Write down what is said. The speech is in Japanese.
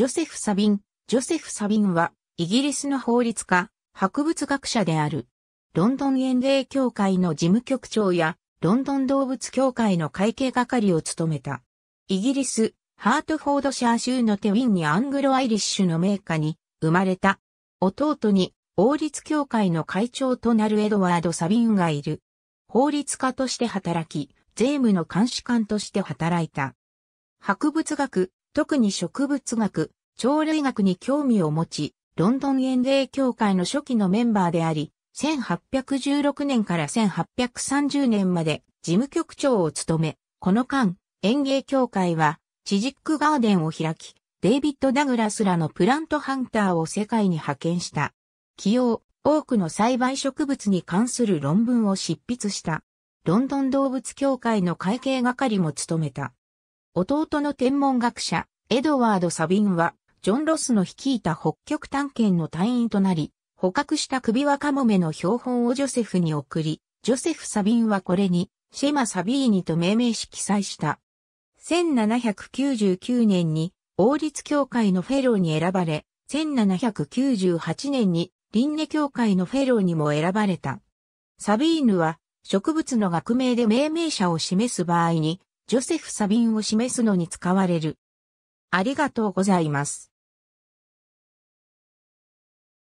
ジョセフ・サビン。ジョセフ・サビンは、イギリスの法律家、博物学者である。ロンドン園芸協会の事務局長や、ロンドン動物協会の会計係を務めた。イギリス、ハートフォードシャー州のテウィンにアングロアイリッシュの名家に生まれた。弟に王立協会の会長となるエドワード・サビンがいる。法律家として働き、税務の監視官として働いた。博物学、特に植物学、鳥類学に興味を持ち、ロンドン園芸協会の初期のメンバーであり、1816年から1830年まで事務局長を務め、この間、園芸協会は、チジックガーデンを開き、デイビッド・ダグラスらのプラントハンターを世界に派遣した。起用、多くの栽培植物に関する論文を執筆した。ロンドン動物協会の会計係も務めた。弟の天文学者、エドワード・サビンは、ジョン・ロスの率いた北極探検の隊員となり、捕獲した首輪カモメの標本をジョセフに送り、ジョセフ・サビンはこれに、シェマ・サビーニと命名し記載した。1799年に王立協会のフェローに選ばれ、1798年にリンネ協会のフェローにも選ばれた。サビーヌは植物の学名で命名者を示す場合にジョセフ・サビンを示すのに使われる。ありがとうございます。